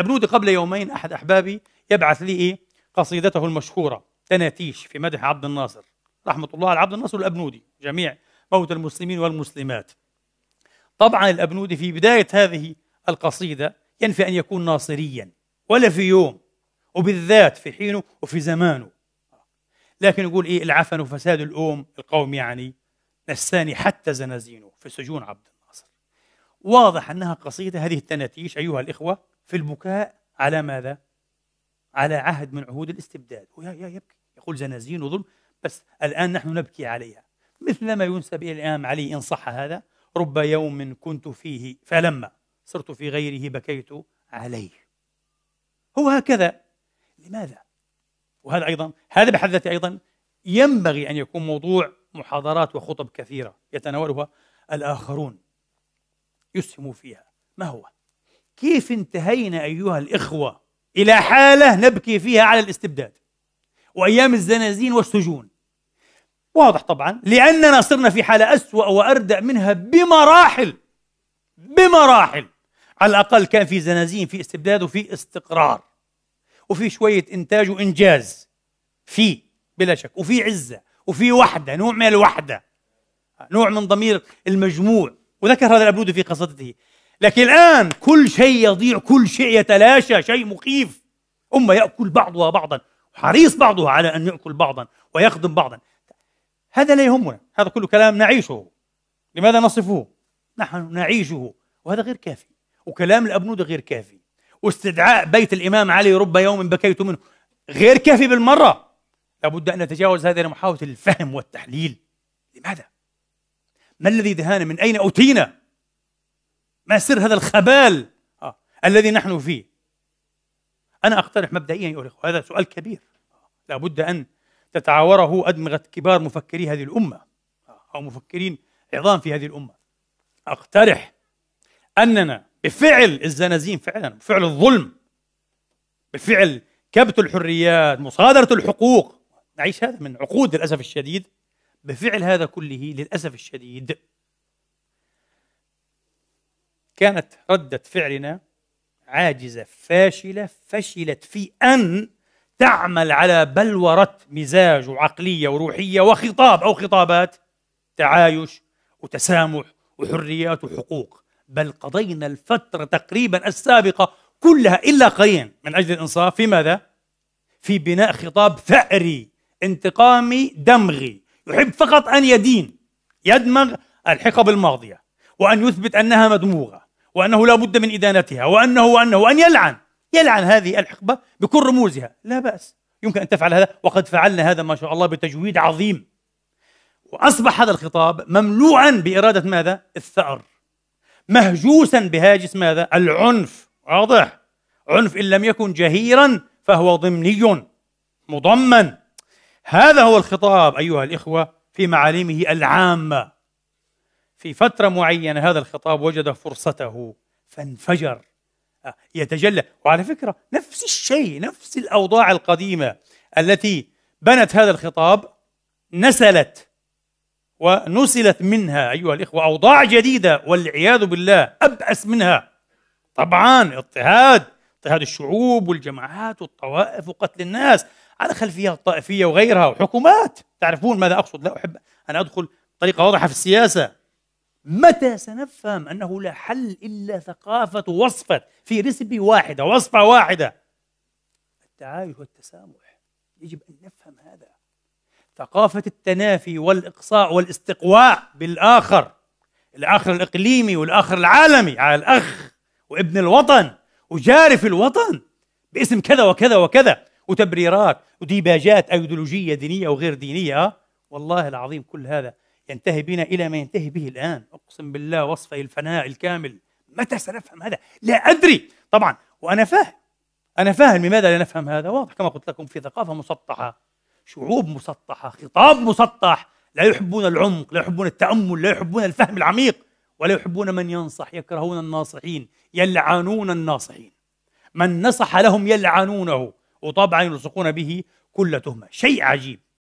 الأبنودي قبل يومين أحد أحبابي يبعث لي قصيدته المشهورة تناتيش في مدح عبد الناصر رحمة الله على عبد الناصر الأبنودي جميع موت المسلمين والمسلمات طبعا الأبنودي في بداية هذه القصيدة ينفي أن يكون ناصريا ولا في يوم وبالذات في حينه وفي زمانه لكن يقول إيه العفن وفساد الأوم القوم يعني نساني حتى زنازينه في سجون عبد الناصر واضح أنها قصيدة هذه التناتيش أيها الإخوة في البكاء على ماذا؟ على عهد من عهود الاستبداد يبكي يقول زنازين وظلم بس الآن نحن نبكي عليها مثل ما ينسب إلى الإمام علي إن صح هذا رب يوم كنت فيه فلما صرت في غيره بكيت عليه هو هكذا لماذا؟ وهذا أيضا هذا بحد ذاته أيضا ينبغي أن يكون موضوع محاضرات وخطب كثيرة يتناولها الآخرون يسهم فيها ما هو؟ كيف انتهينا أيها الإخوة إلى حالة نبكي فيها على الاستبداد وأيام الزنازين والسجون واضح طبعا لأننا صرنا في حالة أسوأ وأردأ منها بمراحل بمراحل على الأقل كان في زنازين في استبداد وفي استقرار وفي شوية إنتاج وإنجاز في بلا شك وفي عزة وفي وحدة نوع من الوحدة نوع من ضمير المجموع وذكر هذا الأبرودي في قصيدته لكن الآن كل شيء يضيع كل شيء يتلاشى شيء مخيف أمة يأكل بعضها بعضا حريص بعضها على أن يأكل بعضا ويخدم بعضا هذا لا يهمنا هذا كله كلام نعيشه لماذا نصفه؟ نحن نعيشه وهذا غير كافي وكلام الأبنودة غير كافي واستدعاء بيت الإمام علي رب يوم بكيت منه غير كافي بالمرة لابد أن نتجاوز هذه محاولة الفهم والتحليل لماذا؟ ما الذي دهانا من أين أوتينا؟ ما سر هذا الخبال آه. الذي نحن فيه أنا أقترح مبدئيا أيها الأخوة هذا سؤال كبير لابد أن تتعاوره أدمغة كبار مفكري هذه الأمة آه، أو مفكرين عظام في هذه الأمة أقترح أننا بفعل الزنازين فعلا بفعل الظلم بفعل كبت الحريات مصادرة الحقوق نعيش هذا من عقود للأسف الشديد بفعل هذا كله للأسف الشديد كانت ردة فعلنا عاجزة فاشلة فشلت في أن تعمل على بلورة مزاج وعقلية وروحية وخطاب أو خطابات تعايش وتسامح وحريات وحقوق بل قضينا الفترة تقريبا السابقة كلها إلا قليلا من أجل الإنصاف في ماذا؟ في بناء خطاب ثأري انتقامي دمغي يحب فقط أن يدين يدمغ الحقب الماضية وأن يثبت أنها مدموغة وأنه لا بد من إدانتها وأنه وأنه أن يلعن يلعن هذه الحقبة بكل رموزها لا بأس يمكن أن تفعل هذا وقد فعلنا هذا ما شاء الله بتجويد عظيم وأصبح هذا الخطاب مملوعا بإرادة ماذا؟ الثأر مهجوسا بهاجس ماذا؟ العنف واضح عنف إن لم يكن جهيرا فهو ضمني مضمن هذا هو الخطاب أيها الإخوة في معالمه العامة في فترة معينة هذا الخطاب وجد فرصته فانفجر آه، يتجلى وعلى فكرة نفس الشيء نفس الأوضاع القديمة التي بنت هذا الخطاب نسلت ونسلت منها أيها الإخوة أوضاع جديدة والعياذ بالله أبأس منها طبعا اضطهاد اضطهاد الشعوب والجماعات والطوائف وقتل الناس على خلفيات طائفية وغيرها وحكومات تعرفون ماذا أقصد لا أحب أن أدخل بطريقة واضحة في السياسة متى سنفهم أنه لا حل إلا ثقافة وصفة في ريسبي واحدة وصفة واحدة التعايش والتسامح يجب أن نفهم هذا ثقافة التنافي والإقصاء والاستقواء بالآخر الآخر الإقليمي والآخر العالمي على الأخ وابن الوطن وجاري في الوطن باسم كذا وكذا وكذا وتبريرات وديباجات أيديولوجية دينية وغير دينية والله العظيم كل هذا ينتهي بنا إلى ما ينتهي به الآن أقسم بالله وصفه الفناء الكامل متى سنفهم هذا؟ لا أدري طبعا وأنا فاهم أنا فاهم لماذا لا نفهم هذا واضح كما قلت لكم في ثقافة مسطحة شعوب مسطحة خطاب مسطح لا يحبون العمق لا يحبون التأمل لا يحبون الفهم العميق ولا يحبون من ينصح يكرهون الناصحين يلعنون الناصحين من نصح لهم يلعنونه وطبعا يلصقون به كل تهمة شيء عجيب